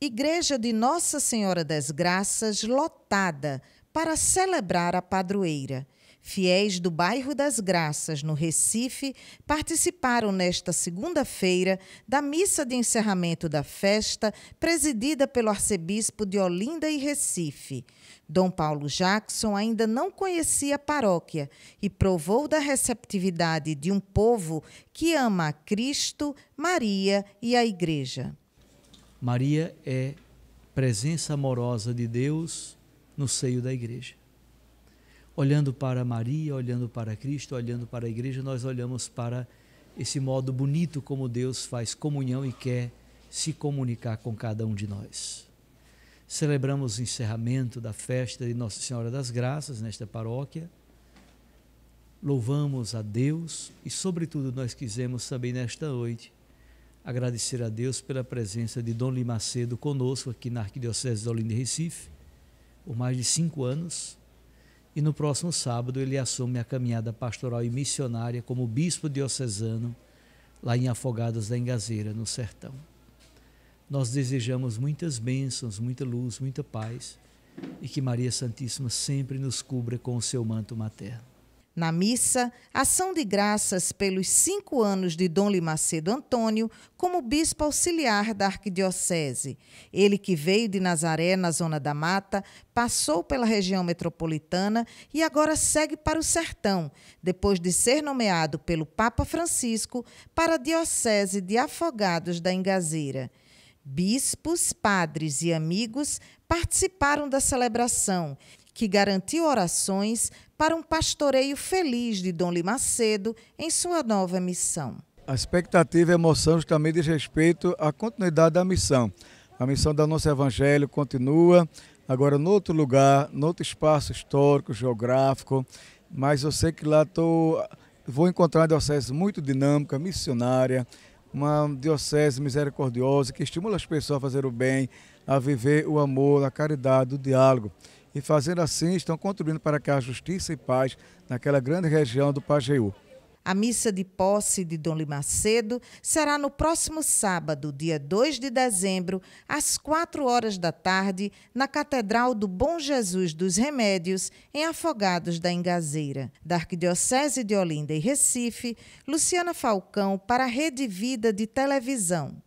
Igreja de Nossa Senhora das Graças lotada para celebrar a padroeira. Fiéis do bairro das Graças, no Recife, participaram nesta segunda-feira da missa de encerramento da festa, presidida pelo arcebispo de Olinda e Recife. Dom Paulo Jackson ainda não conhecia a paróquia e provou da receptividade de um povo que ama a Cristo, Maria e a Igreja. Maria é presença amorosa de Deus no seio da igreja. Olhando para Maria, olhando para Cristo, olhando para a igreja, nós olhamos para esse modo bonito como Deus faz comunhão e quer se comunicar com cada um de nós. Celebramos o encerramento da festa de Nossa Senhora das Graças nesta paróquia. Louvamos a Deus e, sobretudo, nós quisemos também nesta noite agradecer a Deus pela presença de Dom Limacedo conosco aqui na Arquidiocese de Olinda e Recife, por mais de cinco anos. E no próximo sábado ele assume a caminhada pastoral e missionária como bispo diocesano lá em Afogadas da Engazeira, no sertão. Nós desejamos muitas bênçãos, muita luz, muita paz e que Maria Santíssima sempre nos cubra com o seu manto materno. Na missa, ação de graças pelos cinco anos de Dom Limacedo Antônio como bispo auxiliar da arquidiocese. Ele que veio de Nazaré, na Zona da Mata, passou pela região metropolitana e agora segue para o sertão, depois de ser nomeado pelo Papa Francisco para a Diocese de Afogados da Ingazeira. Bispos, padres e amigos participaram da celebração que garantiu orações para um pastoreio feliz de Dom Limacedo em sua nova missão. A expectativa e a emoção também diz respeito à continuidade da missão. A missão do nosso evangelho continua, agora no outro lugar, no outro espaço histórico, geográfico, mas eu sei que lá tô, vou encontrar uma diocese muito dinâmica, missionária, uma diocese misericordiosa que estimula as pessoas a fazer o bem, a viver o amor, a caridade, o diálogo e fazendo assim estão contribuindo para que a justiça e paz naquela grande região do Pajeú. A missa de posse de Dom Limacedo será no próximo sábado, dia 2 de dezembro, às 4 horas da tarde, na Catedral do Bom Jesus dos Remédios, em Afogados da Ingazeira. Da Arquidiocese de Olinda e Recife, Luciana Falcão para a Rede Vida de Televisão.